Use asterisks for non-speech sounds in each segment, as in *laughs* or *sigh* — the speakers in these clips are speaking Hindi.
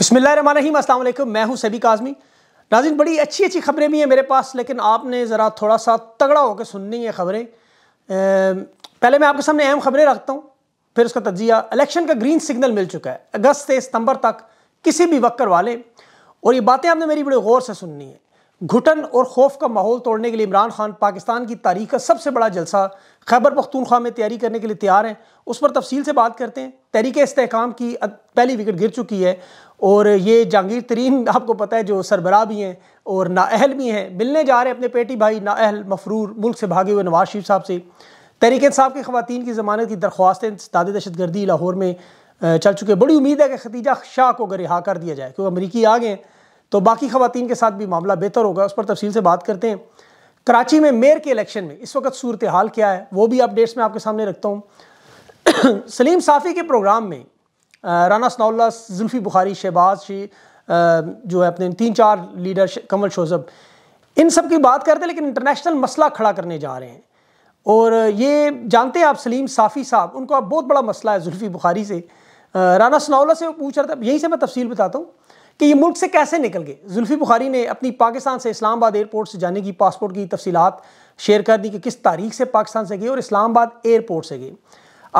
बसमिल मैं हूं सभी काजमी नाजिन बड़ी अच्छी अच्छी खबरें भी हैं मेरे पास लेकिन आपने ज़रा थोड़ा सा तगड़ा होकर सुननी है खबरें पहले मैं आपके सामने अहम खबरें रखता हूँ फिर उसका तजिया इलेक्शन का ग्रीन सिग्नल मिल चुका है अगस्त से सितंबर तक किसी भी वक्कर वाले और ये बातें आपने मेरी बड़े गौर से सुननी है घुटन और खौफ का माहौल तोड़ने के लिए इमरान खान पाकिस्तान की तारीख का सबसे बड़ा जलसा खैबर पख्तूनख्वा में तैयारी करने के लिए तैयार हैं उस पर तफसील से बात करते हैं तहरीक इसकाम की पहली विकेट गिर चुकी है और ये जहांगीर तरीन *laughs* आपको पता है जो सरबरा भी हैं और नाअहल भी हैं मिलने जा रहे हैं अपने पेटी भाई नाअहल मफरूर मुल्क से भागे हुए नवाज शरीफ साहब से तहरीक साहब की ख़वान की ज़मानत की दरख्वास्तें दाद दहशतगर्दी लाहौर में चल चुके बड़ी उम्मीद है कि खतीजा शाह को रिहा कर दिया जाए क्योंकि अमरीकी आ गए हैं तो बाकी खातन के साथ भी मामला बेहतर होगा उस पर तफसील से बात करते हैं कराची में मेयर के इलेक्शन में इस वक्त सूरत हाल क्या है वो भी अपडेट्स मैं आपके सामने रखता हूँ *clears throat* सलीम साफ़ी के प्रोग्राम में राना सनाउल्ला जुल्फ़ी बुखारी शहबाज शी जो है अपने तीन चार लीडर कमल शोजब इन सब की बात करते हैं लेकिन इंटरनेशनल मसला खड़ा करने जा रहे हैं और ये जानते हैं आप सलीम साफ़ी साहब उनको आप बहुत बड़ा मसला है जुल्फ़ी बुखारी से राना सनाउल्ला से पूछ रहा था यहीं से मैं तफसील बताता हूँ कि ये मुल्क से कैसे निकल गए जुल्फी बुखारी ने अपनी पाकिस्तान से इस्लामाबाद एयरपोर्ट से जाने की पासपोर्ट की तफसीत शेयर कर दी कि किस तारीख से पाकिस्तान से गए और इस्लामाबाद एयरपोर्ट से गए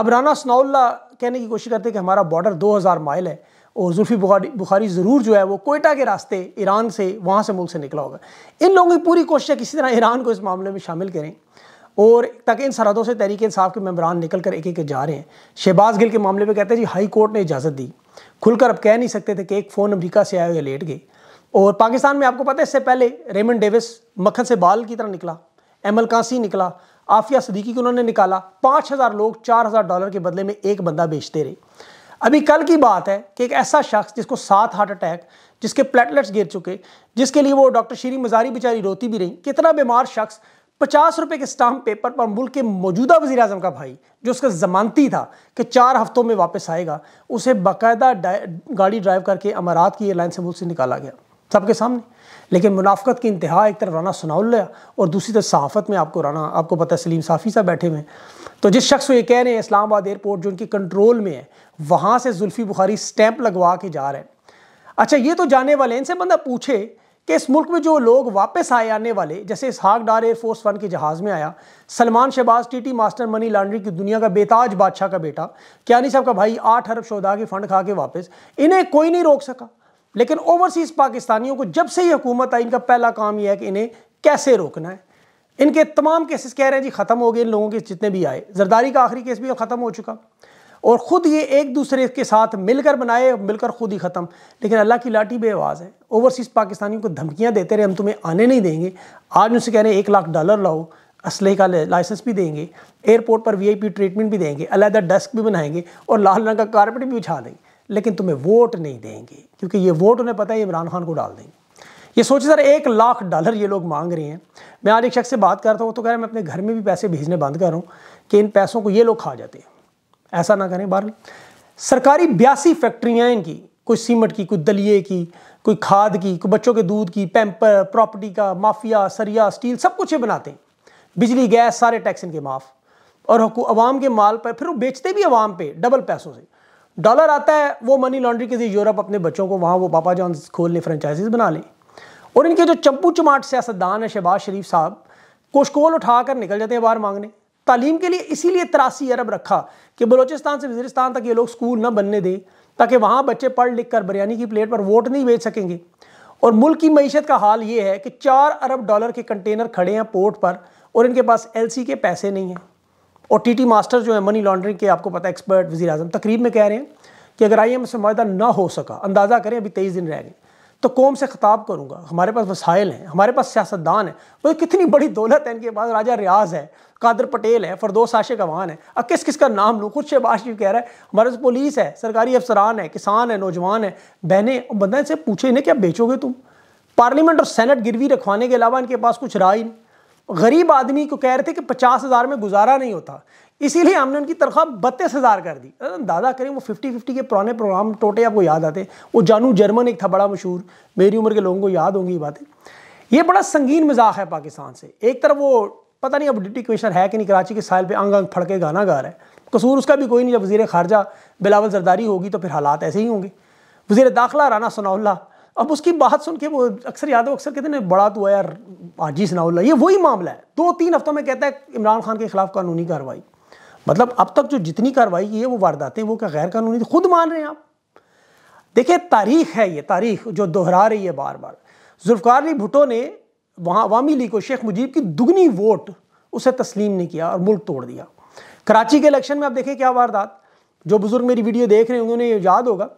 अब राना सनाउल्ला कहने की कोशिश करते हैं कि हमारा बॉर्डर 2000 माइल है और जुल्फी बुखारी बुखारी ज़रूर जो है वो कोयटा के रास्ते ईरान से वहाँ से मुल्क से निकला होगा इन लोगों की पूरी कोशिश है किसी तरह ईरान को इस मामले में शामिल करें और ताकि इन सरहदों से तहरीक साफ़ के मम्बरान निकल कर एक एक जा रहे हैं शहबाज गिल के मामले पर कहते हैं जी हाई कोर्ट ने इजाज़त दी खुलकर अब कह नहीं सकते थे कि एक फ़ोन अमेरिका से आया या लेट गए और पाकिस्तान में आपको पता है इससे पहले रेमन डेविस मक्खन से बाल की तरह निकला एमल कासी निकला आफिया सदीकी को उन्होंने निकाला पाँच हज़ार लोग चार हज़ार डॉलर के बदले में एक बंदा बेचते रहे अभी कल की बात है कि एक ऐसा शख्स जिसको सात हार्ट अटैक जिसके प्लेटलेट्स गिर चुके जिसके लिए वो डॉक्टर श्री मजारी बेचारी रोती भी रही कितना बीमार शख्स पचास रुपए के स्टाम्प पेपर पर मुल्क के मौजूदा वजी अजम का भाई जो उसका जमानती था कि चार हफ्तों में वापस आएगा उसे बाकायदा गाड़ी ड्राइव करके अमारात की एयरलाइन से मुल्क से निकाला गया सबके सामने लेकिन मुनाफ्त की इंतहा एक तरफ राना सनाउल्ला और दूसरी तरफ सहाफ़त में आपको राना आपको पता है सलीम साफ़ी साहब बैठे हुए हैं तो जिस शख्स को ये कह रहे हैं इस्लामाबाद एयरपोर्ट जो उनके कंट्रोल में है वहाँ से जुल्फ़ी बुखारी स्टैंप लगवा के जा रहे हैं अच्छा ये तो जाने वाले हैं इनसे बंदा पूछे कि इस मुल्क में जो लोग वापस आए आने वाले जैसे हाक डार एयरफोर्स वन के जहाज़ में आया Salman Shahbaz TT master money laundry की दुनिया का बेताज बादशाह का बेटा क्यानी साहब का भाई आठ अरब शोदा के फ़ंड खा के वापस इन्हें कोई नहीं रोक सका लेकिन ओवरसीज़ पाकिस्तानियों को जब से ही हुकूमत आई इनका पहला काम यह है कि इन्हें कैसे रोकना है इनके तमाम केसेस कह रहे हैं जी ख़त्म हो गए इन लोगों के जितने भी आए जरदारी का आखिरी केस भी ख़त्म हो चुका और ख़ुद ये एक दूसरे के साथ मिलकर बनाए मिलकर ख़ुद ही ख़त्म लेकिन अल्लाह की लाठी बे आवाज़ है ओवरसीज़ पाकिस्तानियों को धमकियाँ देते रहे हम तुम्हें आने नहीं देंगे आज उनसे कह रहे हैं एक लाख डॉलर लाओ असले का लाइसेंस भी देंगे एयरपोर्ट पर वीआईपी ट्रीटमेंट भी देंगे अलहदा डेस्क भी बनाएंगे और लाल रंग का कारपेट भी बिछा देंगे लेकिन तुम्हें वोट नहीं देंगे क्योंकि ये वोट उन्हें पता है इमरान खान को डाल देंगे ये सोचे सर एक लाख डॉलर ये लोग मांग रहे हैं मैं आज एक शख्स से बात करता हूँ तो कह रहा हैं मैं अपने घर में भी पैसे भेजने बंद कर रहा हूँ कि इन पैसों को ये लोग खा जाते हैं ऐसा ना करें बाहर सरकारी बयासी फैक्ट्रियाँ हैं इनकी कोई सीमट की कोई दलिए की कोई खाद की कोई बच्चों के दूध की पैम्पर प्रॉपर्टी का माफिया सरिया स्टील सब कुछ ये बनाते हैं बिजली गैस सारे टैक्स इनके माफ़ और अवाम के माल पर फिर वो बेचते भी अवाम पे डबल पैसों से डॉलर आता है वो मनी लॉन्ड्री के लिए यूरोप अपने बच्चों को वहाँ वो पापा जॉन खोल लें फ्रेंचाइजीज बना लें और इनके जो चंपू चमाट सियासतदान है शहबाज शरीफ साहब कोशकोल उठा कर निकल जाते हैं बाहर मांगने तालीम के लिए इसीलिए तिरासी अरब रखा कि बलोचिस्तान से वजीरस्तान तक ये लोग स्कूल ना बनने दें ताकि वहाँ बच्चे पढ़ लिख कर बिरयानी की प्लेट पर वोट नहीं बेच सकेंगे और मुल्क की मीशत का हाल ये है कि चार अरब डॉलर के कंटेनर खड़े हैं पोर्ट पर और इनके पास एल के पैसे नहीं हैं और टी टी मास्टर जो है मनी लॉन्ड्रिंग के आपको पता है एक्सपर्ट वजी अजम तकरीब में कह रहे हैं कि अगर आई एम से माहा ना हो सका अंदाज़ा करें अभी तेईस दिन रह गए तो કોમ સે ખિતાબ કરુંગા ہمارے پاس વસાઈલ હે ہمارے پاس સ્યાસતદાન હે બત કિતની badi दौલત હે انકે બાદ રાજા रियाज હે કાદર પટેલ હે ફરદૌસ શાશક અવાન હે અ કિસ કિસ કા નામ લુ ખુદ સે બાશી કે કહ રહા હમારા પોલીસ હે સરકારી افسરાન હે કિસાન હે નોજવાન હે બહેને બંદા સે પૂછે ને કે આપ બેચોગે તુમ પાર્લામેન્ટ ઓર સેનેટ ગિરવી રખવાને કે અલાવા انકે પાસ કુછ رائے गरीब आदमी को कह रहे थे कि पचास हज़ार में गुजारा नहीं होता इसीलिए हमने उनकी तनख्वाह बत्तीस हज़ार कर दी दादा करें वो फिफ्टी फिफ्टी के पुराने प्रोग्राम टोटे आपको याद आते वो जानू जर्मन एक था बड़ा मशहूर मेरी उम्र के लोगों को याद होंगी ये बातें ये बड़ा संगीन मजाक है पाकिस्तान से एक तरफ वो पता नहीं अब डिप्टी कमिश्नर है कि नहीं कराची के साइल पर अंग अंग फड़ के गाना गा रहा है कसूर उसका भी कोई नहीं जब वजी खारजा बिलावल जरदारी होगी तो फिर हालात ऐसे ही होंगे वजीर दाखिला राना सनाउल्ला अब उसकी बात सुन के वो अक्सर यादव अक्सर कहते हैं बड़ा तो है यार आजी नाउल्ला ये वही मामला है दो तीन हफ्तों में कहता है इमरान खान के खिलाफ कानूनी कार्रवाई मतलब अब तक जो जितनी कार्रवाई की है वो वारदातें वो क्या गैर कानूनी तो खुद मान रहे हैं आप देखिए तारीख है ये तारीख जो दोहरा रही है बार बार जुल्फकार अली भुटो ने वहाँ अवामी लीग को शेख मुजीब की दुगनी वोट उसे तस्लीम नहीं किया और मुल्क तोड़ दिया कराची के इलेक्शन में आप देखें क्या वारदात जो बुज़ुर्ग मेरी वीडियो देख रहे हैं उन्होंने याद होगा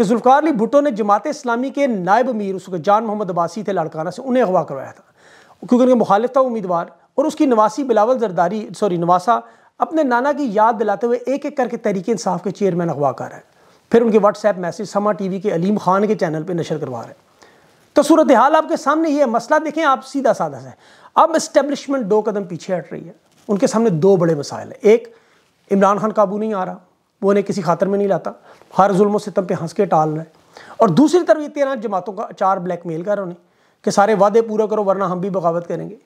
कि जुल्फ़ार अली भुट्टो ने जमात इस्लामी के नायब अमीर उसके जान मोहम्मद अबासी थे लाड़काना से उन्हें अगवा करवाया था क्योंकि उनके मुखालिफ था उम्मीदवार और उसकी नवासी बिलावल जरदारी सॉरी नवासा अपने नाना की याद दिलाते हुए एक एक करके तहरीक इंसाफ के चेयरमैन अगवा कर रहे हैं फिर उनके व्हाट्सएप मैसेज समा वी के अलीम खान के चैनल पर नशर करवा रहे हैं तो सूरत हाल आपके सामने ही है मसला देखें आप सीधा साधा से अब इस्टेब्लिशमेंट दो कदम पीछे हट रही है उनके सामने दो बड़े मसाइल हैं एक इमरान खान काबू नहीं आ रहा वो उन्हें किसी खातर में नहीं लाता हर जुल्म सितम पे हंस के टाल रहा है और दूसरी तरफ ये तेरह जमातों का चार ब्लैकमेल कर उन्हें कि सारे वादे पूरा करो वरना हम भी बगावत करेंगे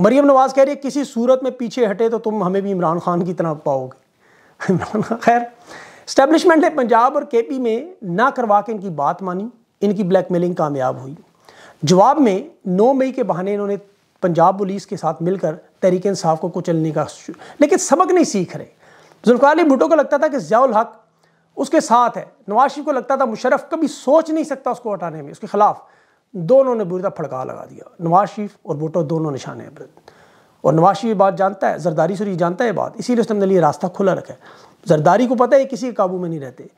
मरीम नवाज़ कह रही है किसी सूरत में पीछे हटे तो तुम हमें भी इमरान खान की तरह पाओगे *laughs* इमरान खान खैर स्टैब्लिशमेंट ने पंजाब और के पी में ना करवा के इनकी बात मानी इनकी ब्लैक मेलिंग कामयाब हुई जवाब में नौ मई के बहाने इन्होंने पंजाब पुलिस के साथ मिलकर तहरीक इंसाफ को कुचलने का लेकिन सबक नहीं सीख रहे जुल्फ़ार भुटो को लगता था कि ज़ियाउल हक उसके साथ है नवाज शरीफ को लगता था मुशरफ कभी सोच नहीं सकता उसको हटाने में उसके खिलाफ दोनों ने बुरी तरह फड़का लगा दिया नवाज शरीफ और भुटो दोनों निशाने हैं और नवाज शरीफ बात जानता है जरदारी सुरी जानता है बात इसीलिए उसने लिए रास्ता खुला रखा है जरदारी को पता है किसी के काबू में नहीं रहते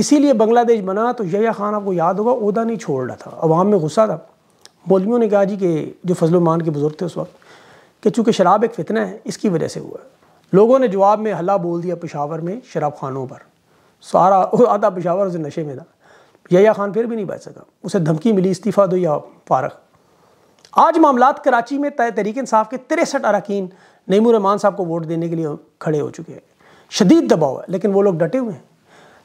इसीलिए बांग्लादेश बना तो यया खान आपको याद होगा उहदा नहीं छोड़ रहा था अवाम में गुस्सा था मौलवियों ने कहा जी कि जो फजलमान के बुज़ुर्ग थे उस वक्त कि चूँकि शराब एक फितना है इसकी वजह से हुआ है लोगों ने जवाब में हल्ला बोल दिया पेशावर में शराब खानों पर सारा आधा पेशावर उसे नशे में था यया खान फिर भी नहीं बच सका उसे धमकी मिली इस्तीफ़ा दो या फारग आज मामला कराची में तय तहरीक इंसाफ के तिरसठ अरकान नईमूर रहमान साहब को वोट देने के लिए खड़े हो चुके हैं शदीद दबाव है लेकिन वो लोग डटे हुए हैं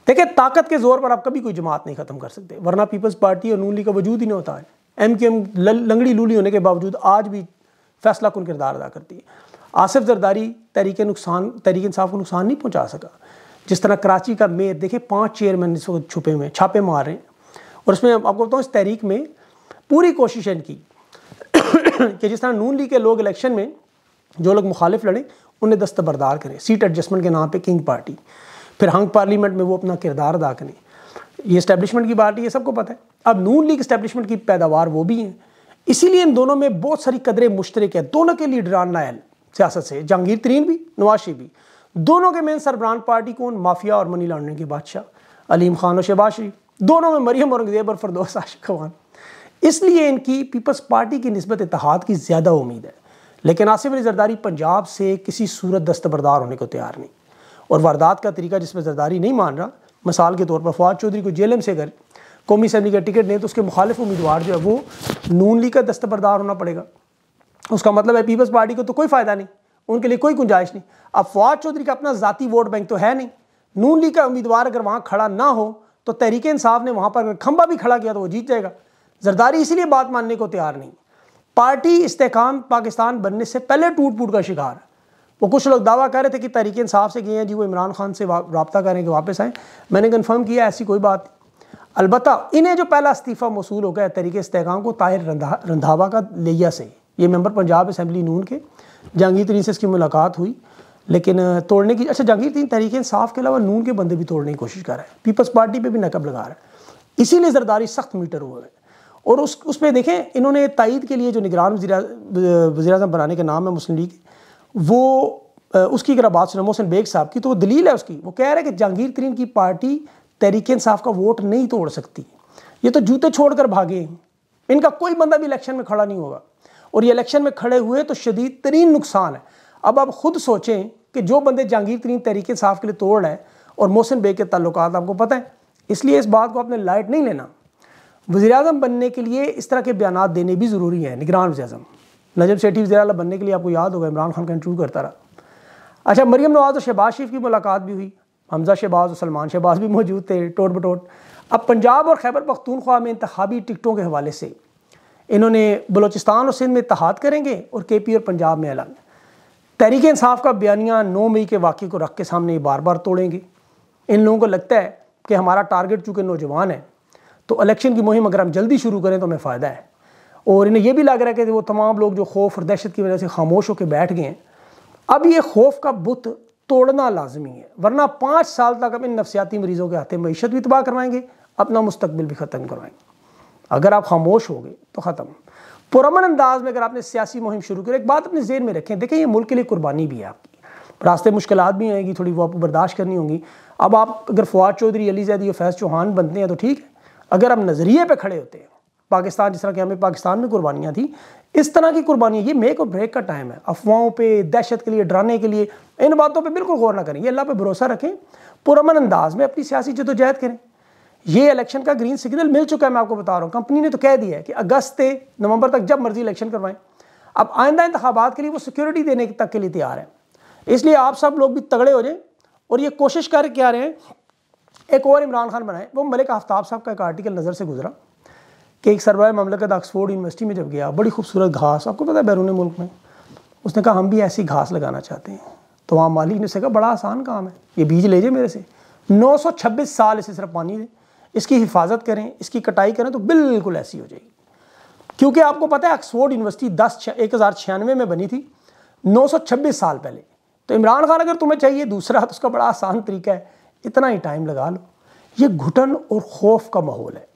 देखिए ताकत के ज़ोर पर आप कभी कोई जमात नहीं ख़त्म कर सकते वरना पीपल्स पार्टी और नूली का वजूद ही नहीं होता है एम के एम लंगड़ी लूली होने के बावजूद आज भी फैसला कन किरदार अदा करती है आसिफ जरदारी तहरीक नुकसान तहरीक इंसाफ को नुकसान नहीं पहुँचा सका जिस तरह कराची का मेयर देखे पाँच चेयरमैन इस वक्त छुपे हुए छापे मार रहे हैं और उसमें आपको बताऊँ इस तहरीक में पूरी कोशिश इनकी *coughs* कि जिस तरह नून लीग के लोग इलेक्शन में जो लोग मुखालिफ लड़ें उन्हें दस्तबरदार करें सीट एडजस्टमेंट के नाम पे किंग पार्टी फिर हंग पार्लियामेंट में वो अपना किरदार अदा करें ये इस्टेब्लिशमेंट की पार्टी ये सबको पता है अब नून लीग इस्टेब्लिशमेंट की पैदावार वो भी हैं इसीलिए इन दोनों में बहुत सारी कदरें मुश्तरक है दोनों के लीडरान नायल सियासत से जहांगीर तरीन भी नवाज शरीफ भी दोनों के मेन सरबरान पार्टी कौन माफिया और मनी लॉन्ड्रिंग के बादशाह अलीम खान और शहबाज शरीफ दोनों में मरियम औरंगजेब और फरदोस आशिक खान इसलिए इनकी पीपल्स पार्टी की नस्बत इतिहाद की ज़्यादा उम्मीद है लेकिन आसिफ अली जरदारी पंजाब से किसी सूरत दस्तबरदार होने को तैयार नहीं और वारदात का तरीका जिसमें जरदारी नहीं मान रहा मिसाल के तौर पर फवाद चौधरी को जेल से अगर कौमी असम्बली का टिकट दें तो उसके मुखालिफ उम्मीदवार जो है वो नून लीग का दस्तबरदार होना पड़ेगा उसका मतलब है पीपल्स पार्टी को तो कोई फ़ायदा नहीं उनके लिए कोई गुंजाइश नहीं अब फवाद चौधरी का अपना ज़ाती वोट बैंक तो है नहीं नून लीग का उम्मीदवार अगर वहाँ खड़ा ना हो तो तहरीक इंसाफ ने वहाँ पर अगर खंबा भी खड़ा किया तो वो जीत जाएगा जरदारी इसीलिए बात मानने को तैयार नहीं पार्टी इस्तेकाम पाकिस्तान बनने से पहले टूट फूट का शिकार है वो कुछ लोग दावा कर रहे थे कि तहरीक इंसाफ से गए हैं जी वो इमरान खान से रबता करें कि वापस आएँ मैंने कन्फर्म किया ऐसी कोई बात अलबत् इन्हें जो पहला इस्तीफ़ा मौसू हो गया तहरीक इस्तेकाम को ताहिर रंधा रंधावा का लिया से ये मेंबर पंजाब असम्बली नून के जहांगीर तरीन से इसकी मुलाकात हुई लेकिन तोड़ने की अच्छा जहांगीर तरीन तरीके इंसाफ के अलावा नून के बंदे भी तोड़ने की कोशिश कर रहे हैं पीपल्स पार्टी पर भी नकब लगा रहे हैं इसीलिए जरदारी सख्त मीटर हुए हैं और उस उस पर देखें इन्होंने तइद के लिए जो निगरान वजी अजम बनाने का नाम है मुस्लिम लीग वो उसकी अगर बात सुन मोहसिन बेग साहब की तो वो दलील है उसकी वो कह रहे हैं कि जहांगीर तरीन की पार्टी तहरीक इंसाफ का वोट नहीं तोड़ सकती ये तो जूते छोड़कर भागे इनका कोई बंदा भी इलेक्शन में खड़ा नहीं होगा और ये इलेक्शन में खड़े हुए तो शदीद तरीन नुकसान है अब आप ख़ुद सोचें कि जो बंदे जहांगीर तरीन तहरीक साफ़ के लिए तोड़ रहे हैं और मोहसिन बेग के तल्लक आपको पता है इसलिए इस बात को आपने लाइट नहीं लेना वजी अजम बनने के लिए इस तरह के बयान देने भी ज़रूरी हैं निगरान वजी अजम नजम सेठी वजी बनने के लिए आपको याद होगा इमरान खान का इंटरव्यू करता रहा अच्छा मरीम नवाज़ और शहबाज शरीफ की मुलाकात भी हुई हमजा शहबाज और सलमान शहबाज भी मौजूद थे टोट बटोट अब पंजाब और खैबर पखतूनख्वा में इंतबी टिकटों के हवाले से इन्होंने बलोचिस्तान और सिंध में इतहाद करेंगे और के पी और पंजाब में अलग तहरीक इंसाफ का बयानिया नौ मई के वाक़े को रख के सामने बार बार तोड़ेंगे इन लोगों को लगता है कि हमारा टारगेट चूँकि नौजवान है तो इलेक्शन की मुहिम अगर हम जल्दी शुरू करें तो हमें फ़ायदा है और इन्हें यह भी लग रहा है कि वो तमाम लोग जो खौफ और दहशत की वजह से खामोश होकर बैठ गए हैं अब ये खौफ का बुत तोड़ना लाजमी है वरना पाँच साल तक हम इन नफसियाती मरीज़ों के हाथ मीशत भी तबाह करवाएंगे अपना मुस्तबिल भी ख़त्म करवाएंगे अगर आप खामोश हो गए तो ख़त्म पुरमन अंदाज में अगर आपने सियासी मुहिम शुरू करी एक बात अपने जेन में रखें देखें ये मुल्क के लिए कुर्बानी भी है आपकी रास्ते मुश्किल भी आएंगी थोड़ी वो आपको बर्दाश्त करनी होगी अब आप अगर फवाद चौधरी अली जैदी और फैज़ चौहान बनते हैं तो ठीक है अगर आप नज़रिए पर खड़े होते हैं पाकिस्तान जिस तरह के हमें पाकिस्तान में कुर्बानियाँ थी इस तरह की कुर्बानियाँ ये मेक और ब्रेक का टाइम है अफवाहों पर दहशत के लिए डराने के लिए इन बातों पर बिल्कुल गौर ना करें ये अल्लाह पर भरोसा रखें पुरमन अंदाज में अपनी सियासी जदोजहद करें ये इलेक्शन का ग्रीन सिग्नल मिल चुका है मैं आपको बता रहा हूँ कंपनी ने तो कह दिया है कि अगस्त से नवंबर तक जब मर्जी इलेक्शन करवाएं अब आइंदा इंतबात के लिए वो सिक्योरिटी देने तक के लिए तैयार है इसलिए आप सब लोग भी तगड़े हो जाएं और ये कोशिश कर क्या रहे हैं एक और इमरान खान बनाए वो मलिक आफ्ताब साहब का एक आर्टिकल नज़र से गुजरा कि एक सरवाए ममलकत ऑक्सफोर्ड यूनिवर्सिटी में जब गया बड़ी खूबसूरत घास आपको पता है बैरून मुल्क में उसने कहा हम भी ऐसी घास लगाना चाहते हैं तो वहाँ मालिक ने उसे कहा बड़ा आसान काम है ये बीज ले जाए मेरे से नौ साल इसे सिर्फ पानी दें इसकी हिफाजत करें इसकी कटाई करें तो बिल्कुल ऐसी हो जाएगी क्योंकि आपको पता है ऑक्सफोर्ड यूनिवर्सिटी दस एक हज़ार छियानवे में बनी थी नौ सौ छब्बीस साल पहले तो इमरान खान अगर तुम्हें चाहिए दूसरा तो उसका बड़ा आसान तरीका है इतना ही टाइम लगा लो ये घुटन और खौफ का माहौल है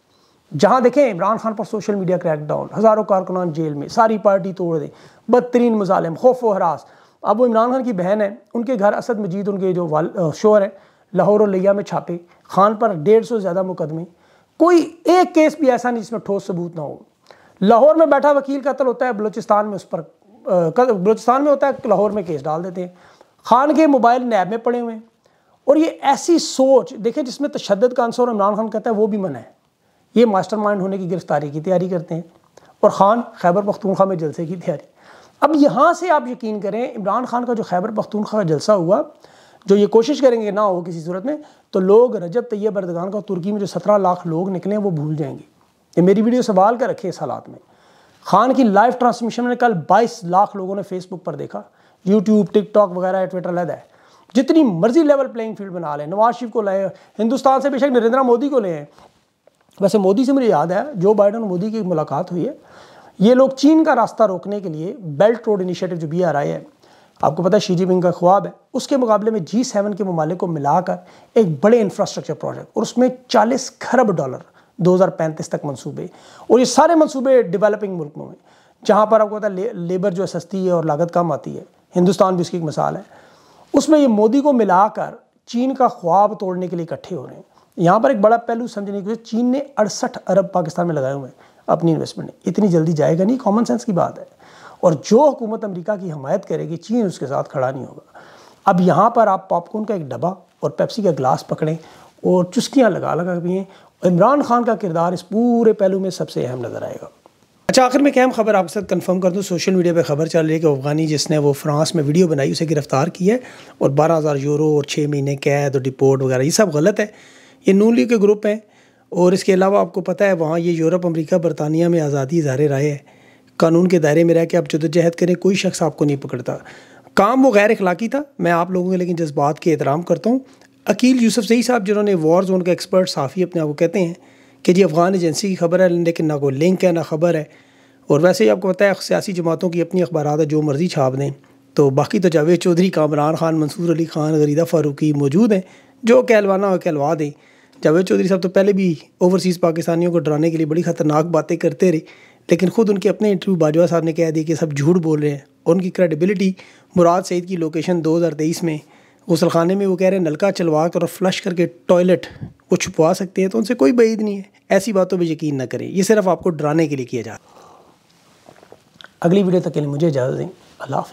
जहाँ देखें इमरान खान पर सोशल मीडिया क्रैकडाउन हज़ारों कारकुनान जेल में सारी पार्टी तोड़ दें बदतरीन मुजालिम खौफ व हरास अब वो इमरान खान की बहन है उनके घर असद मजीद उनके जो वाल शोर हैं लाहौर और लिया में छापे खान पर डेढ़ सौ ज़्यादा मुकदमे कोई एक केस भी ऐसा नहीं जिसमें ठोस सबूत ना हो लाहौर में बैठा वकील कत्ल होता है बलोचिस्तान में उस पर बलोचिस्तान में होता है लाहौर में केस डाल देते हैं खान के मोबाइल नैब में पड़े हुए हैं और ये ऐसी सोच देखें जिसमें तशद का आंसर इमरान खान कहता है वो भी मना है ये माइंड होने की गिरफ्तारी की तैयारी करते हैं और ख़ान खैबर पख्तूनखा में जलसे की तैयारी अब यहाँ से आप यकीन करें इमरान खान का जो खैबर पख्तूनखा का जलसा हुआ जो ये कोशिश करेंगे ना हो किसी सूरत में तो लोग रजब तैयब अर्दगान का तुर्की में जो सत्रह लाख लोग निकले वो भूल जाएंगे ये मेरी वीडियो संभाल कर रखे इस हालात में खान की लाइव ट्रांसमिशन में कल बाईस लाख लोगों ने फेसबुक पर देखा यूट्यूब टिकटॉक वगैरह ट्विटर लैदा है जितनी मर्जी लेवल प्लेइंग फील्ड बना लें नवाज शरीफ को लाए हिंदुस्तान से बेशक नरेंद्र मोदी को लें वैसे मोदी से मुझे याद है जो बाइडन मोदी की मुलाकात हुई है ये लोग चीन का रास्ता रोकने के लिए बेल्ट रोड इनिशिएटिव जो बी आर आई है आपको पता है शी जिनपिंग का ख्वाब है उसके मुकाबले में जी सेवन के ममालिक को मिलाकर एक बड़े इंफ्रास्ट्रक्चर प्रोजेक्ट और उसमें चालीस खरब डॉलर 2035 तक मंसूबे और ये सारे मंसूबे डेवलपिंग मुल्क में हुए जहाँ पर आपको पता है ले, लेबर जो है सस्ती है और लागत कम आती है हिंदुस्तान भी इसकी एक मिसाल है उसमें ये मोदी को मिलाकर चीन का ख्वाब तोड़ने के लिए इकट्ठे हो रहे हैं यहाँ पर एक बड़ा पहलू समझने की चीन ने अड़सठ अरब पाकिस्तान में लगाए हुए हैं अपनी इन्वेस्टमेंट इतनी जल्दी जाएगा नहीं कॉमन सेंस की बात है और जो हुकूमत अमेरिका की हमायत करेगी चीन उसके साथ खड़ा नहीं होगा अब यहाँ पर आप पॉपकॉर्न का एक डब्बा और पेप्सी का ग्लास पकड़ें और चुस्कियाँ लगा लगा पिए इमरान खान का किरदार इस पूरे पहलू में सबसे अहम नज़र आएगा अच्छा आखिर में कैम खबर आपके साथ कंफर्म कर दूँ सोशल मीडिया पे खबर चल रही है कि अफगानी जिसने वो फ्रांस में वीडियो बनाई उसे गिरफ्तार किया है और बारह हज़ार यूरो और छः महीने कैद और डिपोर्ट वगैरह ये सब गलत है ये नूली लीग के ग्रुप हैं और इसके अलावा आपको पता है वहाँ ये यूरोप अमरीका बरतानिया में आज़ादी इजारे राय है कानून के दायरे में रह के आप जदोजहद करें कोई शख्स आपको नहीं पकड़ता काम वो गैर अखलाकी था मैं आप लोगों के लेकिन जज्बात के एहतराम करता हूँ अकील यूसुफ सही साहब जिन्होंने वॉर जोन का एक्सपर्ट साफ़ी अपने आप को कहते हैं कि जी अफ़गान एजेंसी की खबर है लेकिन ना कोई लिंक है ना खबर है और वैसे ही आपको पता है सियासी जमातों की अपनी अखबार है जो मर्ज़ी छाप दें तो बाकी तो जावेद चौधरी कामरान खान मंसूर अली खान गरीदा फारूकी मौजूद हैं जो कहलवाना और कहलवा दें जावेद चौधरी साहब तो पहले भी ओवरसीज़ पाकिस्तानियों को डराने के लिए बड़ी ख़तरनाक बातें करते रहे लेकिन ख़ुद उनके अपने इंटरव्यू बाजवा साहब ने कह दिया कि सब झूठ बोल रहे हैं और उनकी क्रेडिबिलिटी मुराद सईद की लोकेशन 2023 में गसलखाने में वो कह रहे हैं नलका चलवा कर और फ्लश करके टॉयलेट वो छुपवा सकते हैं तो उनसे कोई बैद नहीं है ऐसी बातों पर यकीन ना करें ये सिर्फ आपको डराने के लिए किया जाता अगली वीडियो तक के लिए मुझे इजाज़त दें अल्लाह